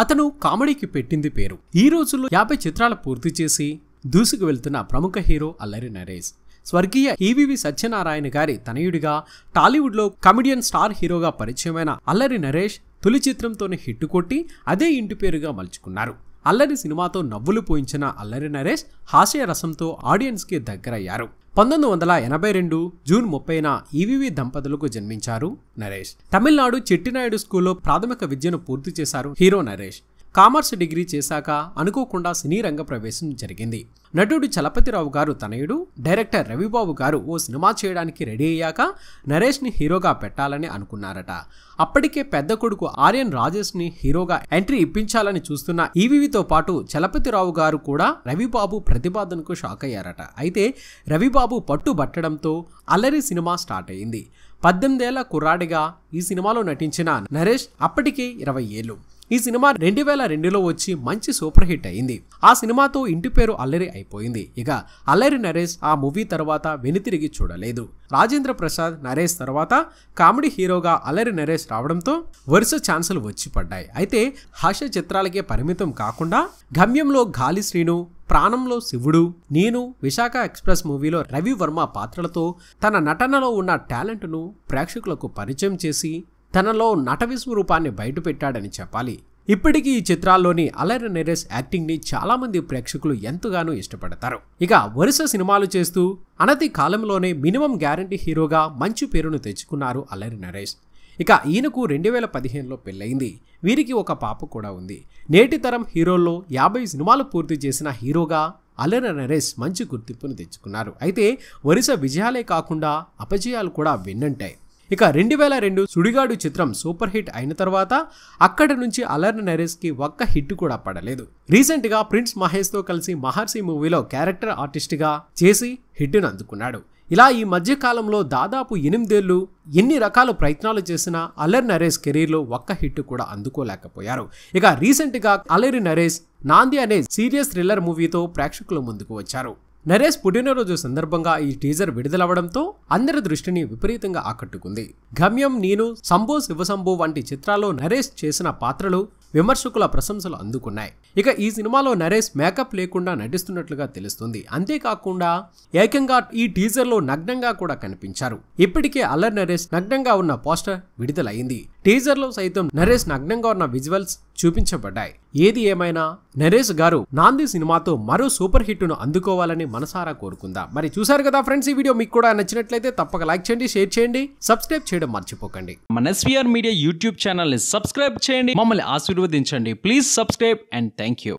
అతను కామెడీకి పెట్టింది పేరు ఈ రోజుల్లో యాభై చిత్రాలు పూర్తి చేసి దూసుకు వెళ్తున్న ప్రముఖ హీరో అల్లరి నరేష్ స్వర్గీయ ఈవివి సత్యనారాయణ గారి తనయుడిగా టాలీవుడ్లో కమెడియన్ స్టార్ హీరోగా పరిచయమైన అల్లరి నరేష్ తొలి చిత్రంతోనే హిట్ కొట్టి అదే ఇంటి పేరుగా మలుచుకున్నారు అల్లరి సినిమాతో నవ్వులు పోయించిన అల్లరి నరేష్ హాస్య రసంతో ఆడియన్స్కి దగ్గరయ్యారు పంతొమ్మిది వందల ఎనభై రెండు జూన్ ముప్పైన ఈవివి దంపతులకు జన్మించారు నరేష్ తమిళనాడు చెట్టినాయుడు స్కూల్లో ప్రాథమిక విద్యను పూర్తి చేశారు హీరో నరేష్ కామర్స్ డిగ్రీ చేశాక అనుకోకుండా సినీ రంగ ప్రవేశం జరిగింది నటుడు చలపతిరావు గారు తనయుడు డైరెక్టర్ రవిబాబు గారు ఓ సినిమా చేయడానికి రెడీ అయ్యాక నరేష్ని హీరోగా పెట్టాలని అనుకున్నారట అప్పటికే పెద్ద కొడుకు ఆర్యన్ రాజేష్ని హీరోగా ఎంట్రీ ఇప్పించాలని చూస్తున్న ఈవీవితో పాటు చలపతిరావు గారు కూడా రవిబాబు ప్రతిపాదనకు షాక్ అయ్యారట అయితే రవిబాబు పట్టు అల్లరి సినిమా స్టార్ట్ అయింది పద్దెనిమిదేళ్ల కుర్రాడిగా ఈ సినిమాలో నటించిన నరేష్ అప్పటికే ఇరవై ఏళ్ళు ఈ సినిమా రెండు వేల రెండులో వచ్చి మంచి సూపర్ హిట్ అయింది ఆ సినిమాతో ఇంటి పేరు అల్లరి అయిపోయింది ఇక అల్లరి నరేష్ ఆ మూవీ తర్వాత వెనుతిరిగి చూడలేదు రాజేంద్ర ప్రసాద్ నరేష్ తర్వాత కామెడీ హీరోగా అల్లరి నరేష్ రావడంతో వరుస ఛాన్సులు వచ్చి పడ్డాయి అయితే హాస్య చిత్రాలకే పరిమితం కాకుండా గమ్యంలో గాలి శ్రీను ప్రాణంలో శివుడు నేను విశాఖ ఎక్స్ప్రెస్ మూవీలో రవివర్మ పాత్రలతో తన నటనలో ఉన్న టాలెంట్ను ప్రేక్షకులకు పరిచయం చేసి తనలో నట విశ్వరూపాన్ని బయటపెట్టాడని చెప్పాలి ఇప్పటికీ ఈ చిత్రాల్లోని అలెర్ నెరెస్ యాక్టింగ్ని చాలామంది ప్రేక్షకులు ఎంతగానో ఇష్టపడతారు ఇక వరుస సినిమాలు చేస్తూ అనతి కాలంలోనే మినిమం గ్యారంటీ హీరోగా మంచి పేరును తెచ్చుకున్నారు అలెర్ నరేష్ ఇక ఈయనకు రెండు వేల పదిహేనులో పెళ్ళయింది వీరికి ఒక పాప కూడా ఉంది నేటి తరం హీరోల్లో యాభై సినిమాలు పూర్తి చేసిన హీరోగా అలర్ నరేష్ మంచి గుర్తింపును తెచ్చుకున్నారు అయితే వరుస విజయాలే కాకుండా అపజయాలు కూడా విన్నంటాయి ఇక రెండు వేల రెండు సుడిగాడు చిత్రం సూపర్ హిట్ అయిన తర్వాత అక్కడి నుంచి అలర్న్ నరేష్కి ఒక్క హిట్ కూడా పడలేదు రీసెంట్గా ప్రిన్స్ తో కలిసి మహర్షి మూవీలో క్యారెక్టర్ ఆర్టిస్ట్గా చేసి హిట్ను అందుకున్నాడు ఇలా ఈ మధ్య కాలంలో దాదాపు ఎనిమిదేళ్లు ఎన్ని రకాల ప్రయత్నాలు చేసినా అలర్ నరేష్ కెరీర్లో ఒక్క హిట్ కూడా అందుకోలేకపోయారు ఇక రీసెంట్గా అలరి నరేష్ నాంది అనే సీరియస్ థ్రిల్లర్ మూవీతో ప్రేక్షకుల ముందుకు వచ్చారు నరేష్ పుట్టినరోజు సందర్భంగా ఈ టీజర్ విడుదలవ్వడంతో అందరి దృష్టిని విపరీతంగా ఆకట్టుకుంది గమ్యం నేను సంభో శివశంభు వంటి చిత్రాల్లో నరేష్ చేసిన పాత్రలు విమర్శకుల ప్రశంసలు అందుకున్నాయి ఇక ఈ సినిమాలో నరేష్ మేకప్ లేకుండా నటిస్తున్నట్లుగా తెలుస్తుంది అంతేకాకుండా ఏకంగా ఈ టీజర్లో నగ్నంగా కూడా కనిపించారు ఇప్పటికే అల్లర్ నరేష్ నగ్నంగా ఉన్న పోస్టర్ విడుదలైంది టీజర్లో సైతం నరేష్ నగ్నంగా ఉన్న విజువల్స్ చూపించబడ్డాయి ఏది ఏమైనా నరేష్ గారు నాంది సినిమాతో మరో సూపర్ హిట్ను అందుకోవాలని మనసారా కోరుకుందాం మరి చూసారు కదా ఫ్రెండ్స్ ఈ వీడియో మీకు కూడా నచ్చినట్లయితే తప్పక లైక్ చేయండి షేర్ చేయండి సబ్స్క్రైబ్ చేయడం మర్చిపోకండి మన ఎస్వీఆర్ మీడియా యూట్యూబ్ ఛానల్ని సబ్స్క్రైబ్ చేయండి మమ్మల్ని ఆశీర్వదించండి please subscribe and thank you